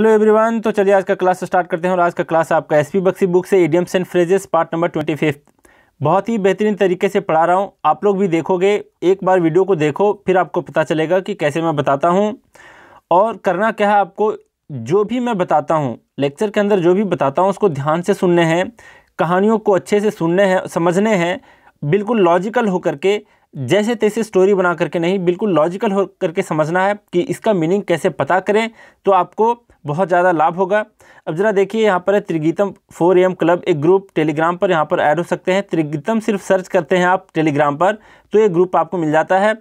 hello everyone तो चलिए आज का क्लास स्टार्ट करते हैं और आज का क्लास आपका एस पी बक्सी बुक से idioms and phrases part number twenty fifth बहुत ही बेहतरीन तरीके से पढ़ा रहा हूँ आप लोग भी देखोगे एक बार वीडियो को देखो फिर आपको पता चलेगा कि कैसे मैं बताता हूँ और करना क्या है आपको जो भी मैं बताता हूँ लेक्चर के अंदर जो भी बताता हूँ उसको ध्यान से सुनने हैं कहानियों को अच्छे से सुनने हैं समझने हैं बिल्कुल लॉजिकल होकर के जैसे तैसे स्टोरी बना करके नहीं बिल्कुल लॉजिकल हो करके समझना है कि इसका मीनिंग कैसे पता करें तो आपको बहुत ज़्यादा लाभ होगा अब जरा देखिए यहाँ पर है त्रिगीतम फोर एम क्लब एक ग्रुप टेलीग्राम पर यहाँ पर ऐड हो सकते हैं त्रिगीतम सिर्फ सर्च करते हैं आप टेलीग्राम पर तो ये ग्रुप आपको मिल जाता है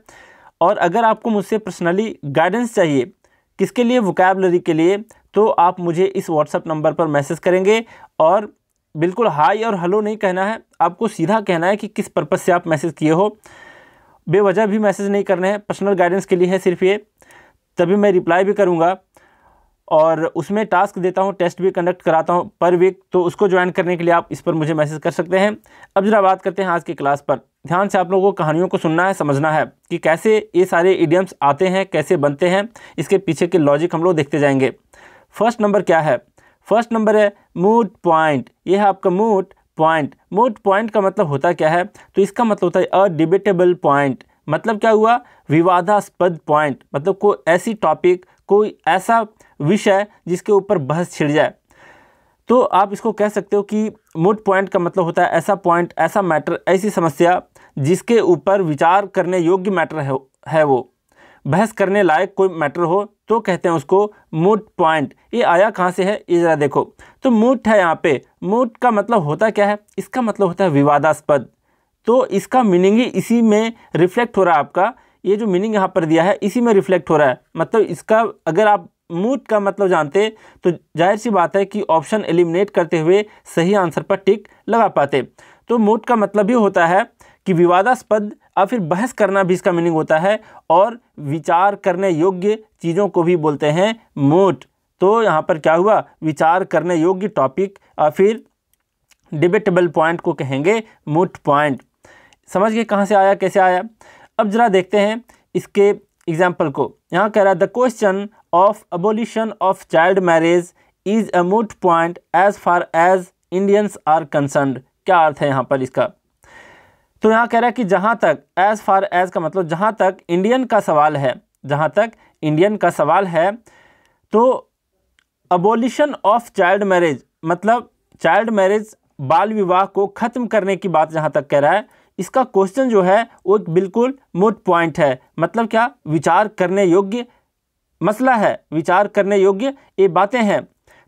और अगर आपको मुझसे पर्सनली गाइडेंस चाहिए किसके लिए वोकेबलरी के लिए तो आप मुझे इस व्हाट्सअप नंबर पर मैसेज करेंगे और बिल्कुल हाई और हलो नहीं कहना है आपको सीधा कहना है कि किस पर्पज़ से आप मैसेज किए हो बेवजह भी मैसेज नहीं करने हैं पर्सनल गाइडेंस के लिए है सिर्फ ये तभी मैं रिप्लाई भी करूँगा और उसमें टास्क देता हूँ टेस्ट भी कंडक्ट कराता हूँ पर वीक तो उसको ज्वाइन करने के लिए आप इस पर मुझे मैसेज कर सकते हैं अब जरा बात करते हैं आज की क्लास पर ध्यान से आप लोगों को कहानियों को सुनना है समझना है कि कैसे ये सारे इडियम्स आते हैं कैसे बनते हैं इसके पीछे के लॉजिक हम लोग देखते जाएंगे फर्स्ट नंबर क्या है फर्स्ट नंबर है मूड पॉइंट ये है आपका मूड पॉइंट मूड पॉइंट का मतलब होता क्या है तो इसका मतलब होता है अ डिबेटेबल पॉइंट मतलब क्या हुआ विवादास्पद पॉइंट मतलब को ऐसी टॉपिक कोई ऐसा विषय जिसके ऊपर बहस छिड़ जाए तो आप इसको कह सकते हो कि मूड पॉइंट का मतलब होता है ऐसा पॉइंट ऐसा मैटर ऐसी समस्या जिसके ऊपर विचार करने योग्य मैटर है, है वो बहस करने लायक कोई मैटर हो तो कहते हैं उसको मूड पॉइंट ये आया कहाँ से है ये ज़रा देखो तो मूड है यहाँ पे मूड का मतलब होता क्या है इसका मतलब होता है विवादास्पद तो इसका मीनिंग ही इसी में रिफ्लेक्ट हो रहा है आपका ये जो मीनिंग यहाँ पर दिया है इसी में रिफ्लेक्ट हो रहा है मतलब इसका अगर आप मूट का मतलब जानते तो जाहिर सी बात है कि ऑप्शन एलिमिनेट करते हुए सही आंसर पर टिक लगा पाते तो मूट का मतलब भी होता है कि विवादास्पद या फिर बहस करना भी इसका मीनिंग होता है और विचार करने योग्य चीज़ों को भी बोलते हैं मूड तो यहाँ पर क्या हुआ विचार करने योग्य टॉपिक या फिर डिबेटेबल पॉइंट को कहेंगे मूड पॉइंट समझ गए कहाँ से आया कैसे आया अब जरा देखते हैं इसके एग्जाम्पल को यहाँ कह रहा है the question of abolition of child marriage is a moot point as far as Indians are concern क्या अर्थ है यहाँ पर इसका तो यहाँ कह रहा है कि जहाँ तक एज़ फार एज़ का मतलब जहाँ तक इंडियन का सवाल है जहाँ तक इंडियन का सवाल है तो अबोलिशन ऑफ चाइल्ड मैरिज मतलब चाइल्ड मैरिज बाल विवाह को ख़त्म करने की बात जहाँ तक कह रहा है इसका क्वेश्चन जो है वो बिल्कुल मोट पॉइंट है मतलब क्या विचार करने योग्य मसला है विचार करने योग्य ये बातें हैं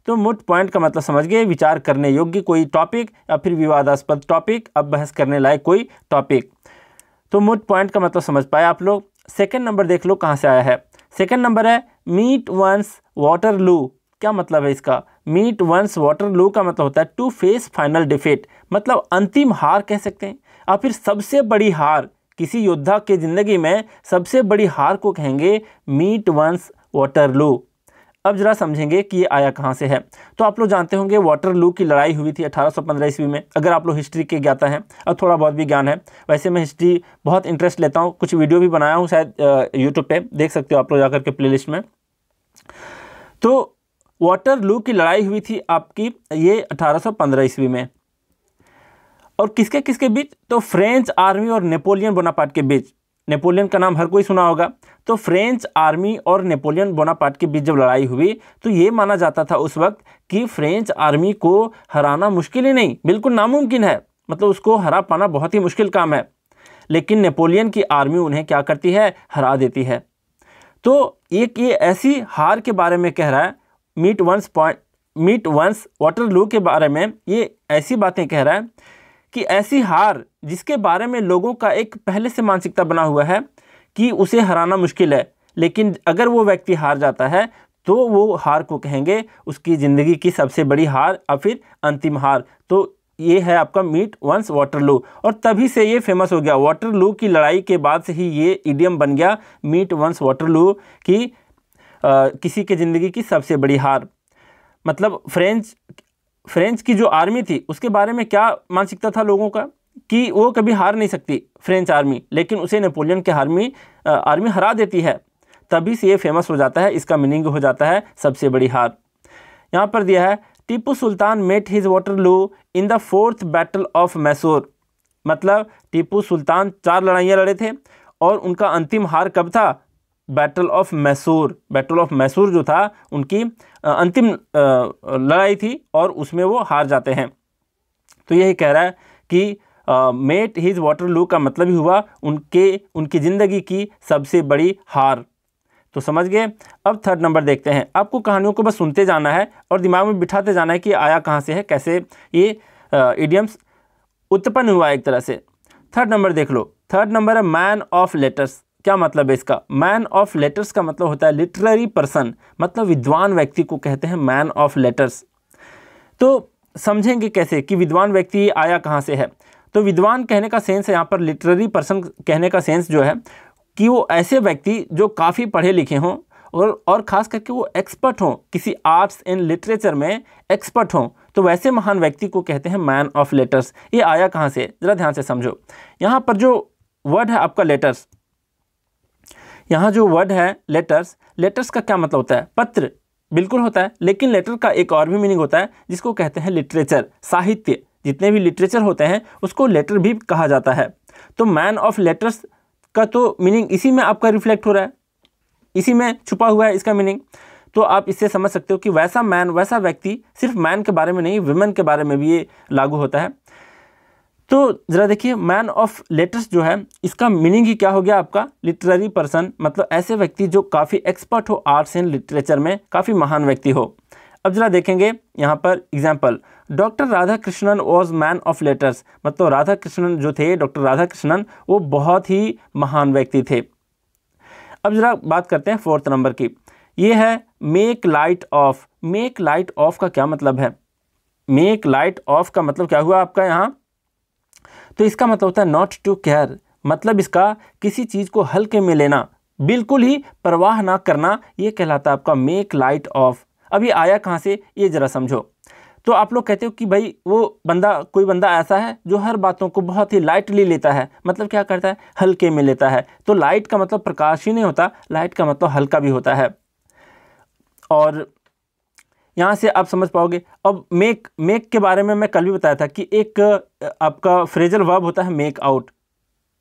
तो मोट पॉइंट का मतलब समझ गए विचार करने योग्य कोई टॉपिक या फिर विवादास्पद टॉपिक अब बहस करने लायक कोई टॉपिक तो मोट पॉइंट का मतलब समझ पाए आप लोग सेकेंड नंबर देख लो कहाँ से आया है सेकेंड नंबर है मीट वंस वाटर लू क्या मतलब है इसका मीट वंस वाटर लू का मतलब होता है टू फेस फाइनल डिफेट मतलब अंतिम हार कह सकते हैं फिर सबसे बड़ी हार किसी योद्धा के ज़िंदगी में सबसे बड़ी हार को कहेंगे मीट वंस वाटरलू अब जरा समझेंगे कि ये आया कहाँ से है तो आप लोग जानते होंगे वाटरलू की लड़ाई हुई थी 1815 ईस्वी में अगर आप लोग हिस्ट्री के ज्ञाता हैं और थोड़ा बहुत भी ज्ञान है वैसे मैं हिस्ट्री बहुत इंटरेस्ट लेता हूँ कुछ वीडियो भी बनाया हूँ शायद यूट्यूब पे देख सकते हो आप लोग जाकर के प्ले में तो लू की लड़ाई हुई थी आपकी ये 1815 ईस्वी में और किसके किसके बीच तो फ्रेंच आर्मी और नेपोलियन बोनापार्ट के बीच नेपोलियन का नाम हर कोई सुना होगा तो फ्रेंच आर्मी और नेपोलियन बोनापार्ट के बीच जब लड़ाई हुई तो ये माना जाता था उस वक्त कि फ्रेंच आर्मी को हराना मुश्किल ही नहीं बिल्कुल नामुमकिन है मतलब उसको हरा पाना बहुत ही मुश्किल काम है लेकिन नेपोलियन की आर्मी उन्हें क्या करती है हरा देती है तो एक ये ऐसी हार के बारे में कह रहा है meet one's point meet one's Waterloo बारे में ये ऐसी बातें कह रहा है कि ऐसी हार जिसके बारे में लोगों का एक पहले से मानसिकता बना हुआ है कि उसे हराना मुश्किल है लेकिन अगर वो व्यक्ति हार जाता है तो वो हार को कहेंगे उसकी ज़िंदगी की सबसे बड़ी हार या फिर अंतिम हार तो ये है आपका मीट वंस वाटर लू और तभी से ये फेमस हो गया वाटर लू की लड़ाई के बाद से ही ये इडियम बन गया मीट वंस वाटर लू की आ, किसी के ज़िंदगी की सबसे बड़ी हार मतलब फ्रेंच फ्रेंच की जो आर्मी थी उसके बारे में क्या मानसिकता था लोगों का कि वो कभी हार नहीं सकती फ्रेंच आर्मी लेकिन उसे नेपोलियन की आर्मी आर्मी हरा देती है तभी से ये फेमस हो जाता है इसका मीनिंग हो जाता है सबसे बड़ी हार यहाँ पर दिया है Tipu Sultan met his Waterloo in the fourth battle of Mysore मतलब टीपू सुल्तान चार लड़ाइयाँ लड़े थे और उनका अंतिम हार कब था battle of Mysore battle of Mysore जो था उनकी अंतिम लड़ाई थी और उसमें वो हार जाते हैं तो यही कह रहा है कि मेट हिज लू का मतलब ही हुआ उनके उनकी ज़िंदगी की सबसे बड़ी हार तो समझ गए अब थर्ड नंबर देखते हैं आपको कहानियों को बस सुनते जाना है और दिमाग में बिठाते जाना है कि आया कहाँ से है कैसे ये इडियम्स उत्पन्न हुआ एक तरह से थर्ड नंबर देख लो थर्ड नंबर है मैन ऑफ लेटर्स क्या मतलब है इसका मैन ऑफ लेटर्स का मतलब होता है लिटरेरी पर्सन मतलब विद्वान व्यक्ति को कहते हैं मैन ऑफ लेटर्स तो समझेंगे कैसे कि विद्वान व्यक्ति आया कहाँ से है तो विद्वान कहने का सेंस है यहाँ पर लिटरेरी पर्सन कहने का सेंस जो है कि वो ऐसे व्यक्ति जो काफ़ी पढ़े लिखे हों और और ख़ास करके वो एक्सपर्ट हों किसी आर्ट्स एंड लिटरेचर में एक्सपर्ट हों तो वैसे महान व्यक्ति को कहते हैं मैन ऑफ लेटर्स ये आया कहाँ से ज़रा ध्यान से समझो यहाँ पर जो वर्ड है आपका लेटर्स यहाँ जो वर्ड है लेटर्स लेटर्स का क्या मतलब होता है पत्र बिल्कुल होता है लेकिन लेटर का एक और भी मीनिंग होता है जिसको कहते हैं लिटरेचर साहित्य जितने भी लिटरेचर होते हैं उसको लेटर भी कहा जाता है तो मैन ऑफ लेटर्स का तो मीनिंग इसी में आपका रिफ्लेक्ट हो रहा है इसी में छुपा हुआ है इसका मीनिंग तो आप इससे समझ सकते हो कि वैसा मैन वैसा व्यक्ति सिर्फ मैन के बारे में नहीं वुमेन के बारे में भी ये लागू होता है तो ज़रा देखिए मैन ऑफ लेटर्स जो है इसका मीनिंग ही क्या हो गया आपका लिटरेरी पर्सन मतलब ऐसे व्यक्ति जो काफ़ी एक्सपर्ट हो आर्ट्स एंड लिटरेचर में काफ़ी महान व्यक्ति हो अब जरा देखेंगे यहाँ पर example doctor Radhakrishnan was man of letters मतलब राधा कृष्णन जो थे डॉक्टर राधा कृष्णन वो बहुत ही महान व्यक्ति थे अब जरा बात करते हैं फोर्थ नंबर की ये है make light of make light of का क्या मतलब है मेक लाइट ऑफ का मतलब क्या हुआ आपका यहाँ तो इसका मतलब होता है नॉट टू केयर मतलब इसका किसी चीज़ को हल्के में लेना बिल्कुल ही परवाह ना करना ये कहलाता है आपका मेक लाइट ऑफ अभी आया कहाँ से ये ज़रा समझो तो आप लोग कहते हो कि भाई वो बंदा कोई बंदा ऐसा है जो हर बातों को बहुत ही लाइटली लेता है मतलब क्या करता है हल्के में लेता है तो लाइट का मतलब प्रकाश ही नहीं होता लाइट का मतलब हल्का भी होता है और यहाँ से आप समझ पाओगे अब मेक मेक के बारे में मैं कल भी बताया था कि एक आपका फ्रेजल वर्ब होता है मेक आउट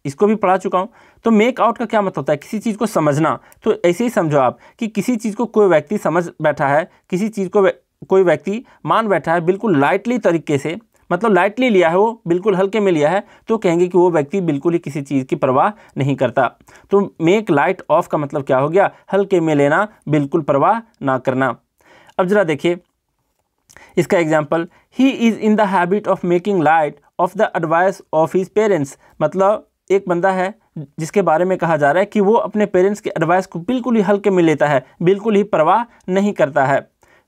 इसको भी पढ़ा चुका हूँ तो मेक आउट का क्या मतलब होता है किसी चीज़ को समझना तो ऐसे ही समझो आप कि किसी चीज़ को कोई व्यक्ति समझ बैठा है किसी चीज़ को कोई व्यक्ति मान बैठा है बिल्कुल लाइटली तरीके से मतलब लाइटली लिया है वो बिल्कुल हल्के में लिया है तो कहेंगे कि वो व्यक्ति बिल्कुल ही किसी चीज़ की परवाह नहीं करता तो मेक लाइट ऑफ का मतलब क्या हो गया हल्के में लेना बिल्कुल परवाह ना करना अब ज़रा देखिए इसका एग्जाम्पल ही is in the habit of making light of the advice of his parents मतलब एक बंदा है जिसके बारे में कहा जा रहा है कि वो अपने पेरेंट्स के एडवाइस को बिल्कुल ही हल्के में लेता है बिल्कुल ही परवाह नहीं करता है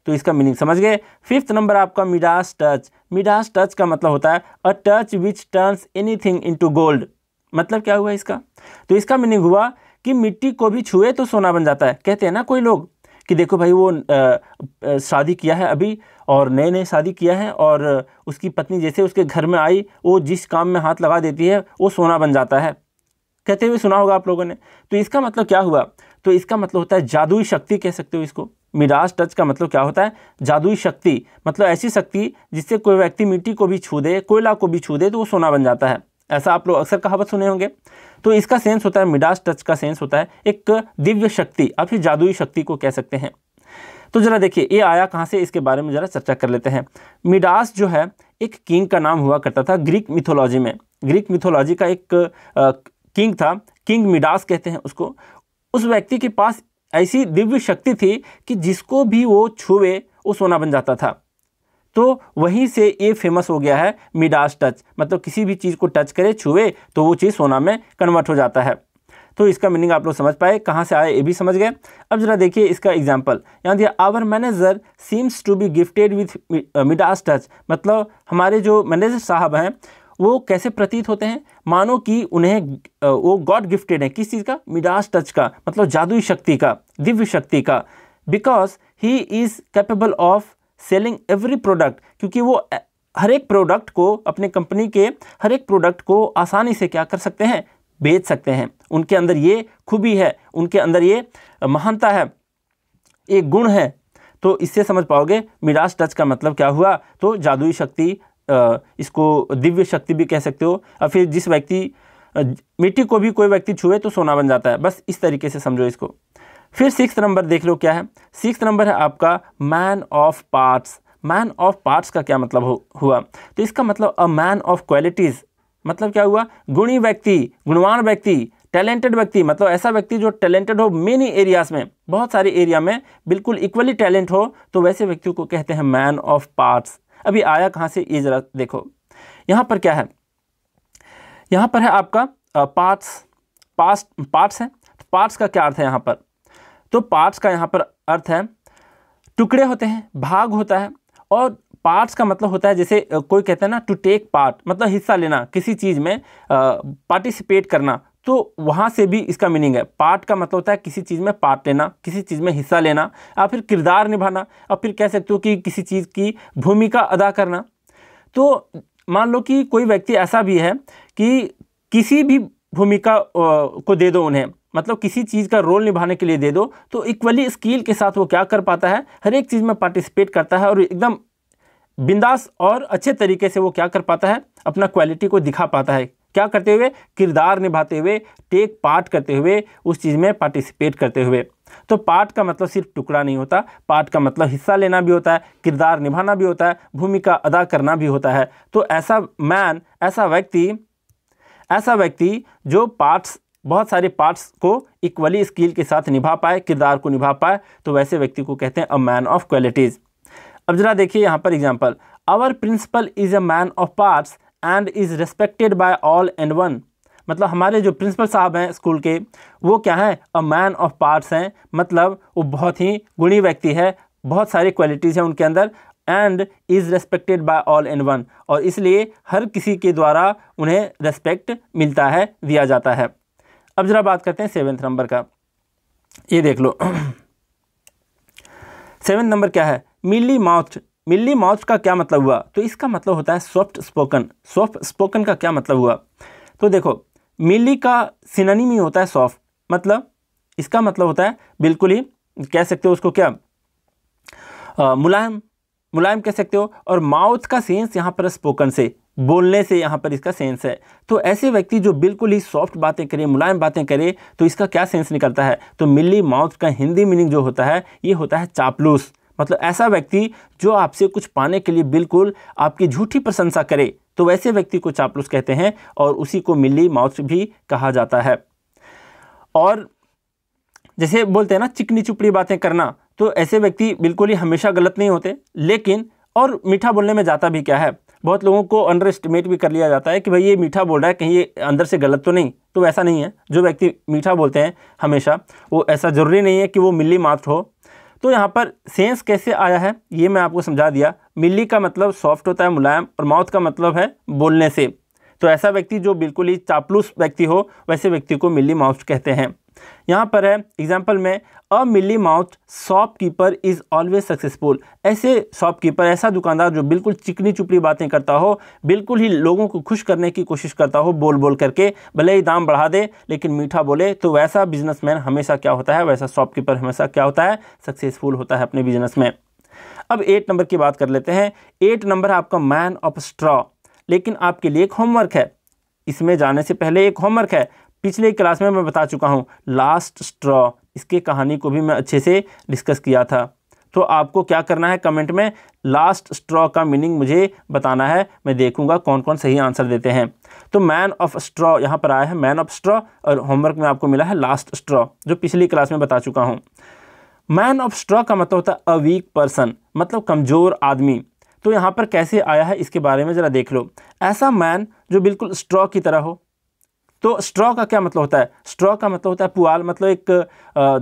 तो इसका मीनिंग समझ गए फिफ्थ नंबर आपका मिडास टच मिडास टच का मतलब होता है a touch which turns anything into gold मतलब क्या हुआ इसका तो इसका मीनिंग हुआ कि मिट्टी को भी छुए तो सोना बन जाता है कहते हैं ना कोई लोग कि देखो भाई वो शादी किया है अभी और नए नए शादी किया है और उसकी पत्नी जैसे उसके घर में आई वो जिस काम में हाथ लगा देती है वो सोना बन जाता है कहते हुए सुना होगा आप लोगों ने तो इसका मतलब क्या हुआ तो इसका मतलब होता है जादुई शक्ति कह सकते हो इसको मिराज टच का मतलब क्या होता है जादुई शक्ति मतलब ऐसी शक्ति जिससे कोई व्यक्ति मिट्टी को भी छू दे कोयला को भी छू दे तो वो सोना बन जाता है ऐसा आप लोग अक्सर कहावत सुने होंगे तो इसका सेंस होता है मिडास टच का सेंस होता है एक दिव्य शक्ति आप ये जादुई शक्ति को कह सकते हैं तो जरा देखिए ये आया कहाँ से इसके बारे में ज़रा चर्चा कर लेते हैं मिडास जो है एक किंग का नाम हुआ करता था ग्रीक मिथोलॉजी में ग्रीक मिथोलॉजी का एक किंग था किंग मिडास कहते हैं उसको उस व्यक्ति के पास ऐसी दिव्य शक्ति थी कि जिसको भी वो छुए वो सोना बन जाता था तो वहीं से ये फेमस हो गया है मिडास टच मतलब किसी भी चीज़ को टच करे छुए तो वो चीज़ सोना में कन्वर्ट हो जाता है तो इसका मीनिंग आप लोग समझ पाए कहाँ से आए ये भी समझ गए अब जरा देखिए इसका एग्जाम्पल यहाँ दिया our manager seems to be gifted with Midas touch मतलब हमारे जो मैनेजर साहब हैं वो कैसे प्रतीत होते हैं मानो कि उन्हें uh, वो गॉड गिफ्टेड है किस चीज़ का मिडास टच का मतलब जादुई शक्ति का दिव्य शक्ति का because he is capable of selling every product क्योंकि वो हर एक प्रोडक्ट को अपने कंपनी के हर एक प्रोडक्ट को आसानी से क्या कर सकते हैं बेच सकते हैं उनके अंदर ये खूबी है उनके अंदर ये महानता है एक गुण है तो इससे समझ पाओगे मिराज टच का मतलब क्या हुआ तो जादुई शक्ति इसको दिव्य शक्ति भी कह सकते हो और फिर जिस व्यक्ति मिट्टी को भी कोई व्यक्ति छुए तो सोना बन जाता है बस इस तरीके से समझो इसको फिर सिक्स नंबर देख लो क्या है सिक्स नंबर है आपका man of parts man of parts का क्या मतलब हो, हुआ तो इसका मतलब अ मैन ऑफ क्वालिटीज़ मतलब क्या हुआ गुणी व्यक्ति गुणवान व्यक्ति टैलेंटेड व्यक्ति मतलब ऐसा व्यक्ति जो टैलेंटेड हो मेनी एरियाज में बहुत सारे एरिया में बिल्कुल इक्वली टैलेंट हो तो वैसे व्यक्ति को कहते हैं मैन ऑफ पार्ट्स अभी आया कहाँ से ये जरा देखो यहाँ पर क्या है यहाँ पर है आपका पार्ट्स पार्ट्स पार्ट्स हैं पार्ट्स का क्या अर्थ है यहाँ पर तो पार्ट्स का यहाँ पर अर्थ है टुकड़े होते हैं भाग होता है और पार्ट्स का मतलब होता है जैसे कोई कहता है ना टू टेक पार्ट मतलब हिस्सा लेना किसी चीज़ में पार्टिसिपेट करना तो वहाँ से भी इसका मीनिंग है पार्ट का मतलब होता है किसी चीज़ में पार्ट लेना किसी चीज़ में हिस्सा लेना या फिर किरदार निभाना या फिर कह सकते हो कि किसी चीज़ की भूमिका अदा करना तो मान लो कि कोई व्यक्ति ऐसा भी है कि किसी भी भूमिका को दे दो उन्हें मतलब किसी चीज़ का रोल निभाने के लिए दे दो तो इक्वली स्किल के साथ वो क्या कर पाता है हर एक चीज़ में पार्टिसिपेट करता है और एकदम बिंदास और अच्छे तरीके से वो क्या कर पाता है अपना क्वालिटी को दिखा पाता है क्या करते हुए किरदार निभाते हुए टेक पार्ट करते हुए उस चीज़ में पार्टिसिपेट करते हुए तो पार्ट का मतलब सिर्फ टुकड़ा नहीं होता पार्ट का मतलब हिस्सा लेना भी होता है किरदार निभाना भी होता है भूमिका अदा करना भी होता है तो ऐसा मैन ऐसा व्यक्ति ऐसा व्यक्ति जो पार्ट्स बहुत सारे पार्ट्स को इक्वली स्किल के साथ निभा पाए किरदार को निभा पाए तो वैसे व्यक्ति को कहते हैं अ मैन ऑफ क्वालिटीज़ अब जरा देखिए यहाँ पर example our principal is a man of parts and is respected by all and one मतलब हमारे जो प्रिंसिपल साहब हैं स्कूल के वो क्या हैं अ मैन ऑफ पार्ट्स हैं मतलब वो बहुत ही गुणी व्यक्ति है बहुत सारी क्वालिटीज़ हैं उनके अंदर and is respected by all and one और इसलिए हर किसी के द्वारा उन्हें रेस्पेक्ट मिलता है दिया जाता है अब जरा बात करते हैं सेवन्थ नंबर का ये देख लो सेवन नंबर क्या है मिली माउथ मिली माउथ का क्या मतलब हुआ तो इसका मतलब होता है सॉफ्ट स्पोकन सॉफ्ट स्पोकन का क्या मतलब हुआ तो देखो मिली का सिनानी में होता है सॉफ्ट मतलब इसका मतलब होता है बिल्कुल ही कह सकते हो उसको क्या मुलायम मुलायम कह सकते हो और माउथ का सेंस यहाँ पर स्पोकन से बोलने से यहाँ पर इसका सेंस है तो ऐसे व्यक्ति जो बिल्कुल ही सॉफ्ट बातें करे मुलायम बातें करे तो इसका क्या सेंस निकलता है तो मिली माउथ का हिंदी मीनिंग जो होता है ये होता है चापलूस मतलब ऐसा व्यक्ति जो आपसे कुछ पाने के लिए बिल्कुल आपकी झूठी प्रशंसा करे तो वैसे व्यक्ति को चापलूस कहते हैं और उसी को मिली माउथ भी कहा जाता है और जैसे बोलते हैं ना चिकनी चुपड़ी बातें करना तो ऐसे व्यक्ति बिल्कुल ही हमेशा गलत नहीं होते लेकिन और मीठा बोलने में जाता भी क्या है बहुत लोगों को अंडर एस्टिमेट भी कर लिया जाता है कि भाई ये मीठा बोल रहा है कहीं ये अंदर से गलत तो नहीं तो वैसा नहीं है जो व्यक्ति मीठा बोलते हैं हमेशा वो ऐसा ज़रूरी नहीं है कि वो मिली मात्र हो तो यहाँ पर सेंस कैसे आया है ये मैं आपको समझा दिया मिली का मतलब सॉफ्ट होता है मुलायम और माउथ का मतलब है बोलने से तो ऐसा व्यक्ति जो बिल्कुल ही चापलूस व्यक्ति हो वैसे व्यक्ति को मिली माउथ कहते हैं यहाँ पर है एग्जाम्पल में a mealy mouth shopkeeper is always successful ऐसे शॉपकीपर ऐसा दुकानदार जो बिल्कुल चिकनी चुपड़ी बातें करता हो बिल्कुल ही लोगों को खुश करने की कोशिश करता हो बोल बोल करके भले ही दाम बढ़ा दे लेकिन मीठा बोले तो वैसा बिजनेसमैन हमेशा क्या होता है वैसा शॉपकीपर हमेशा क्या होता है सक्सेसफुल होता है अपने बिजनेस में अब एट नंबर की बात कर लेते हैं एट नंबर आपका मैन ऑफ स्ट्रॉ लेकिन आपके लिए एक होमवर्क है इसमें जाने से पहले एक होमवर्क है पिछले क्लास में मैं बता चुका हूँ लास्ट स्ट्रॉ इसके कहानी को भी मैं अच्छे से डिस्कस किया था तो आपको क्या करना है कमेंट में लास्ट स्ट्रॉ का मीनिंग मुझे बताना है मैं देखूंगा कौन कौन सही आंसर देते हैं तो मैन ऑफ स्ट्रॉ यहाँ पर आया है मैन ऑफ स्ट्रॉ और होमवर्क में आपको मिला है लास्ट स्ट्रॉ जो पिछली क्लास में बता चुका हूँ मैन ऑफ स्ट्रॉ का मतलब होता है अ वीक पर्सन मतलब कमज़ोर आदमी तो यहाँ पर कैसे आया है इसके बारे में ज़रा देख लो ऐसा मैन जो बिल्कुल स्ट्रॉ की तरह हो तो स्ट्रॉ का क्या मतलब होता है स्ट्रॉ का मतलब होता है पुआल मतलब एक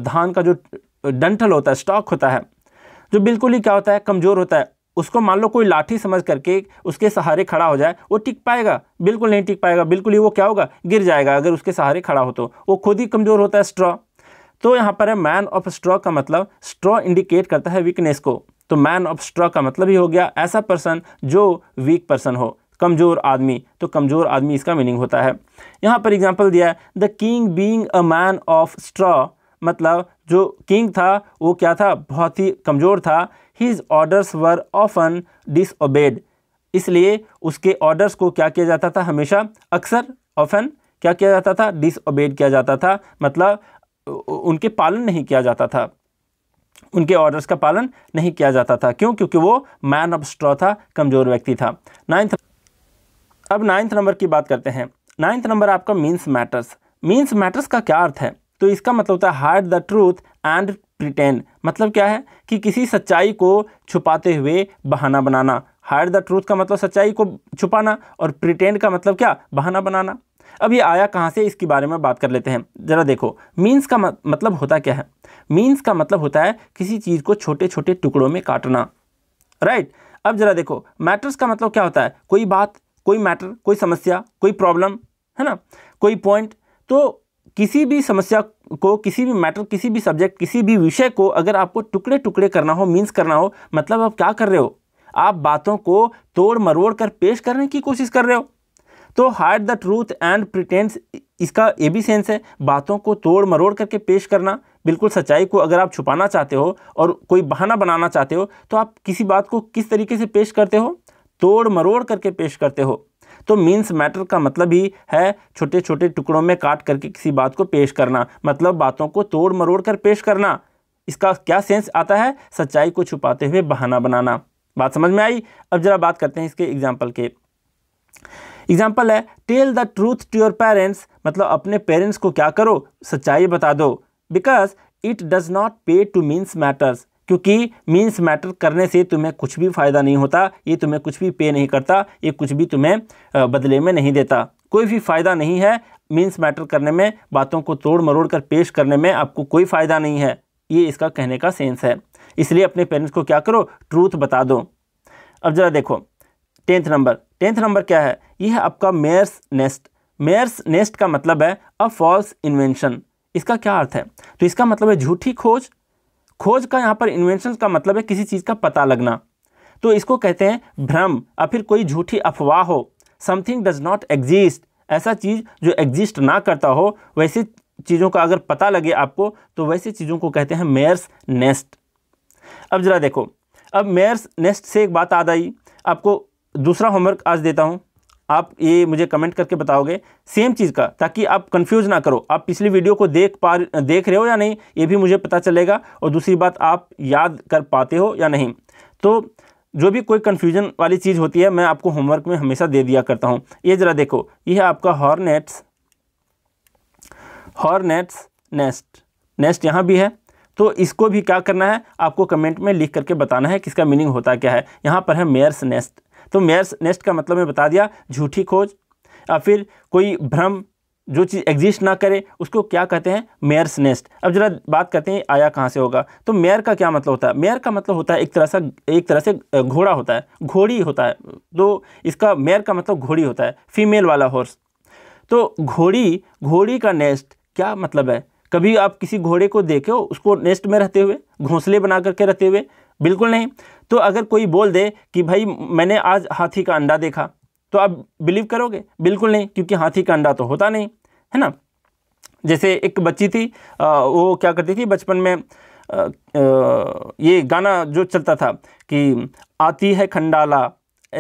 धान का जो डंठल होता है स्टॉक होता है जो बिल्कुल ही क्या होता है कमज़ोर होता है उसको मान लो कोई लाठी समझ करके उसके सहारे खड़ा हो जाए वो टिक पाएगा बिल्कुल नहीं टिक पाएगा बिल्कुल ही वो क्या होगा गिर जाएगा अगर उसके सहारे खड़ा हो तो वो खुद ही कमज़ोर होता है स्ट्रॉ तो यहाँ पर है मैन ऑफ स्ट्रॉ का मतलब स्ट्रॉ इंडिकेट करता है वीकनेस को तो मैन ऑफ स्ट्रॉ का मतलब ही हो गया ऐसा पर्सन जो वीक पर्सन हो कमज़ोर आदमी तो कमज़ोर आदमी इसका मीनिंग होता है यहाँ पर एग्जाम्पल दिया है the king being a man of straw मतलब जो किंग था वो क्या था बहुत ही कमज़ोर था his orders were often disobeyed इसलिए उसके ऑर्डर्स को क्या किया जाता था हमेशा अक्सर ऑफन क्या किया जाता था डिसओबेड किया जाता था मतलब उनके पालन नहीं किया जाता था उनके ऑर्डर्स का पालन नहीं किया जाता था क्यों क्योंकि वो मैन ऑफ स्ट्रॉ था कमज़ोर व्यक्ति था नाइन्थ अब नाइन्थ नंबर की बात करते हैं नाइन्थ नंबर आपका मीन्स मैटर्स मीन्स मैटर्स का क्या अर्थ है तो इसका मतलब होता है hide the truth and pretend मतलब क्या है कि किसी सच्चाई को छुपाते हुए बहाना बनाना हार्ड द ट्रूथ का मतलब सच्चाई को छुपाना और प्रिटेंड का मतलब क्या बहाना बनाना अब ये आया कहाँ से इसके बारे में बात कर लेते हैं ज़रा देखो मीन्स का मतलब होता क्या है मीन्स का मतलब होता है किसी चीज़ को छोटे छोटे टुकड़ों में काटना राइट अब ज़रा देखो मैटर्स का मतलब क्या होता है कोई बात कोई मैटर कोई समस्या कोई प्रॉब्लम है ना कोई पॉइंट तो किसी भी समस्या को किसी भी मैटर किसी भी सब्जेक्ट किसी भी विषय को अगर आपको टुकड़े टुकड़े करना हो मीन्स करना हो मतलब आप क्या कर रहे हो आप बातों को तोड़ मरोड़ कर पेश करने की कोशिश कर रहे हो तो hide the truth and pretence इसका ये भी सेंस है बातों को तोड़ मरोड़ करके पेश करना बिल्कुल सच्चाई को अगर आप छुपाना चाहते हो और कोई बहाना बनाना चाहते हो तो आप किसी बात को किस तरीके से पेश करते हो तोड़ मरोड़ करके पेश करते हो तो मीन्स मैटर का मतलब ही है छोटे छोटे टुकड़ों में काट करके किसी बात को पेश करना मतलब बातों को तोड़ मरोड़ कर पेश करना इसका क्या सेंस आता है सच्चाई को छुपाते हुए बहाना बनाना बात समझ में आई अब जरा बात करते हैं इसके एग्जाम्पल के एग्जाम्पल है tell the truth to your parents मतलब अपने पेरेंट्स को क्या करो सच्चाई बता दो because it does not pay to mince matters क्योंकि मीन्स मैटर करने से तुम्हें कुछ भी फ़ायदा नहीं होता ये तुम्हें कुछ भी पे नहीं करता ये कुछ भी तुम्हें बदले में नहीं देता कोई भी फ़ायदा नहीं है मीन्स मैटर करने में बातों को तोड़ मरोड़ कर पेश करने में आपको कोई फ़ायदा नहीं है ये इसका कहने का सेंस है इसलिए अपने पेरेंट्स को क्या करो ट्रूथ बता दो अब ज़रा देखो टेंथ नंबर टेंथ नंबर क्या है यह है आपका मेयर्स नेस्ट मेयर्स नेस्ट का मतलब है अ फॉल्स इन्वेंशन इसका क्या अर्थ है तो इसका मतलब है झूठी खोज खोज का यहाँ पर इन्वेंशन का मतलब है किसी चीज़ का पता लगना तो इसको कहते हैं भ्रम या फिर कोई झूठी अफवाह हो समथिंग डज नॉट एग्जिस्ट ऐसा चीज़ जो एग्जिस्ट ना करता हो वैसे चीज़ों का अगर पता लगे आपको तो वैसे चीज़ों को कहते हैं मेयर्स नेस्ट अब ज़रा देखो अब मेयर्स नेस्ट से एक बात आ आई आपको दूसरा होमवर्क आज देता हूँ आप ये मुझे कमेंट करके बताओगे सेम चीज़ का ताकि आप कंफ्यूज ना करो आप पिछली वीडियो को देख पा देख रहे हो या नहीं ये भी मुझे पता चलेगा और दूसरी बात आप याद कर पाते हो या नहीं तो जो भी कोई कन्फ्यूजन वाली चीज़ होती है मैं आपको होमवर्क में हमेशा दे दिया करता हूँ ये ज़रा देखो ये है आपका हॉर्नेट्स हॉर्नेट्स नेस्ट नेस्ट यहाँ भी है तो इसको भी क्या करना है आपको कमेंट में लिख करके बताना है किसका मीनिंग होता क्या है यहाँ पर है मेयर्स नेस्ट तो मेयर्स नेस्ट का मतलब मैं बता दिया झूठी खोज या फिर कोई भ्रम जो चीज़ एग्जिस्ट ना करे उसको क्या कहते हैं मेयर्स नेस्ट अब जरा बात करते हैं आया कहाँ से होगा तो मेयर का क्या मतलब होता है मेयर का मतलब होता है एक तरह से एक तरह से घोड़ा होता है घोड़ी होता है तो इसका मेयर का मतलब घोड़ी होता है फीमेल वाला हॉर्स तो घोड़ी घोड़ी का नेस्ट क्या मतलब है कभी आप किसी घोड़े को देखे हो उसको नेस्ट में रहते हुए घोंसले बना करके रहते हुए बिल्कुल नहीं तो अगर कोई बोल दे कि भाई मैंने आज हाथी का अंडा देखा तो आप बिलीव करोगे बिल्कुल नहीं क्योंकि हाथी का अंडा तो होता नहीं है ना जैसे एक बच्ची थी आ, वो क्या करती थी बचपन में आ, आ, ये गाना जो चलता था कि आती है खंडाला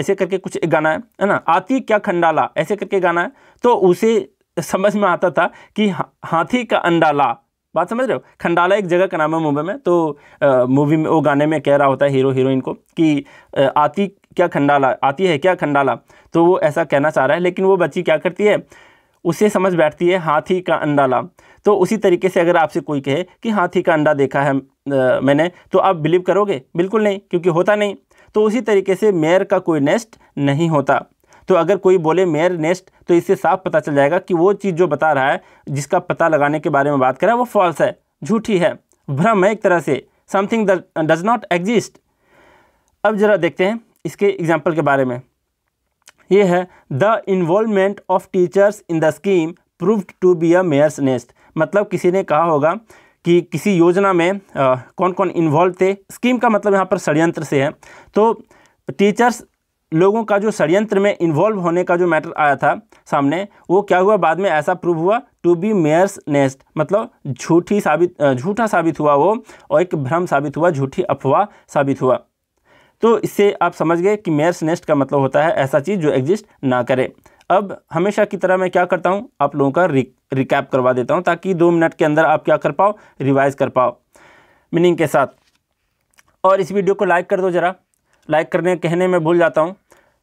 ऐसे करके कुछ एक गाना है है ना आती क्या खंडाला ऐसे करके गाना है तो उसे समझ में आता था कि हाथी का अंडाला बात समझ रहे हो खंडाला एक जगह का नाम है मुंबई में तो मूवी में वो गाने में कह रहा होता है हीरो हीरोइन को कि आती क्या खंडाला आती है क्या खंडाला तो वो ऐसा कहना चाह रहा है लेकिन वो बच्ची क्या करती है उसे समझ बैठती है हाथी का अंडाला तो उसी तरीके से अगर आपसे कोई कहे कि हाथी का अंडा देखा है आ, मैंने तो आप बिलीव करोगे बिल्कुल नहीं क्योंकि होता नहीं तो उसी तरीके से मेयर का कोई नेस्ट नहीं होता तो अगर कोई बोले मेयर नेस्ट तो इससे साफ पता चल जाएगा कि वो चीज़ जो बता रहा है जिसका पता लगाने के बारे में बात कर रहा है वो फॉल्स है झूठी है भ्रम है एक तरह से समथिंग डज नॉट एग्जिस्ट अब जरा देखते हैं इसके एग्जाम्पल के बारे में ये है the involvement of teachers in the scheme proved to be a mare's nest मतलब किसी ने कहा होगा कि किसी योजना में आ, कौन कौन इन्वॉल्व थे स्कीम का मतलब यहाँ पर षडयंत्र से है तो टीचर्स लोगों का जो षड़यंत्र में इन्वॉल्व होने का जो मैटर आया था सामने वो क्या हुआ बाद में ऐसा प्रूव हुआ टू बी मेयर्स नेस्ट मतलब झूठी साबित झूठा साबित हुआ वो और एक भ्रम साबित हुआ झूठी अफवाह साबित हुआ तो इससे आप समझ गए कि मेयर्स नेस्ट का मतलब होता है ऐसा चीज़ जो एग्जिस्ट ना करे अब हमेशा की तरह मैं क्या करता हूँ आप लोगों का रिक रिकैप करवा देता हूँ ताकि दो मिनट के अंदर आप क्या कर पाओ रिवाइज़ कर पाओ मीनिंग के साथ और इस वीडियो को लाइक कर दो ज़रा लाइक करने कहने में भूल जाता हूँ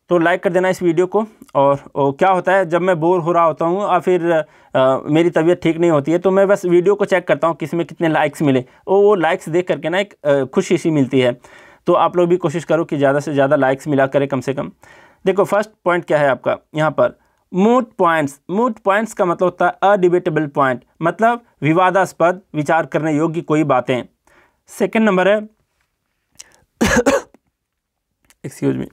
तो लाइक कर देना इस वीडियो को और, ओ, क्या होता है जब मैं बोर हो रहा होता हूँ या फिर आ, मेरी तबीयत ठीक नहीं होती है तो मैं बस वीडियो को चेक करता हूँ किसमें कितने लाइक्स मिले और वो लाइक्स देख करके ना एक खुशी सी मिलती है तो आप लोग भी कोशिश करो कि ज़्यादा से ज़्यादा लाइक्स मिला करें कम से कम देखो फर्स्ट पॉइंट क्या है आपका यहाँ पर मूट पॉइंट्स मूट पॉइंट्स का मतलब होता है अडिबेटेबल पॉइंट मतलब विवादास्पद विचार करने योग्य कोई बातें सेकेंड नंबर है excuse me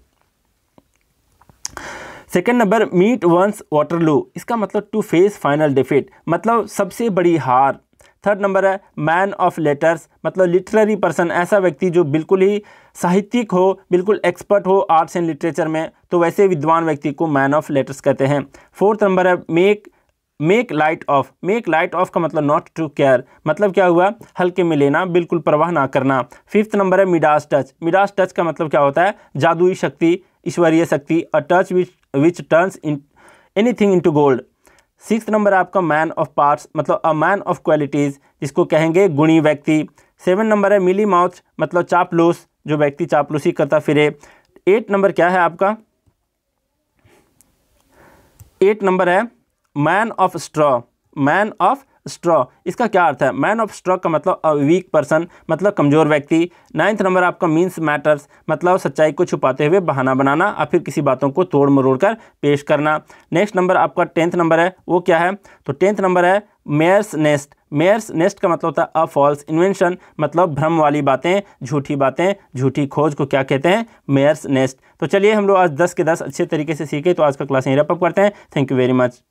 second number meet one's Waterloo इसका मतलब टू फेस फाइनल डिफिट मतलब सबसे बड़ी हार थर्ड नंबर है मैन ऑफ लेटर्स मतलब लिटरेरी पर्सन ऐसा व्यक्ति जो बिल्कुल ही साहित्यिक हो बिल्कुल एक्सपर्ट हो आर्ट्स एंड लिटरेचर में तो वैसे विद्वान व्यक्ति को मैन ऑफ लेटर्स कहते हैं फोर्थ नंबर है make make light of make light of का मतलब नॉट टू केयर मतलब क्या हुआ हल्के में लेना बिल्कुल परवाह ना करना फिफ्थ नंबर है मिडास टच मिडास टच का मतलब क्या होता है जादुई शक्ति ईश्वरीय शक्ति a touch which which turns in anything into gold six number आपका मैन ऑफ पार्ट्स मतलब अ मैन ऑफ क्वालिटीज़ जिसको कहेंगे गुणी व्यक्ति सेवन नंबर है मिली माउथ मतलब चापलूस जो व्यक्ति चापलूसी करता फिरे एट नंबर क्या है आपका एट नंबर है man of straw man of straw इसका क्या अर्थ है मैन ऑफ स्ट्रॉ का मतलब अ वीक पर्सन मतलब कमज़ोर व्यक्ति नाइन्थ नंबर आपका मीन्स मैटर्स मतलब सच्चाई को छुपाते हुए बहाना बनाना या फिर किसी बातों को तोड़ मरोड़ कर पेश करना नेक्स्ट नंबर आपका टेंथ नंबर है वो क्या है तो टेंथ नंबर है मेयर्स नेस्ट मेयर्स नेस्ट का मतलब होता है अ फॉल्स इन्वेंशन मतलब भ्रम वाली बातें झूठी बातें झूठी खोज को क्या कहते हैं मेयर्स नेस्ट तो चलिए हम लोग आज दस के दस अच्छे तरीके से सीखे तो आज का क्लास यहीं रप करते हैं थैंक यू वेरी मच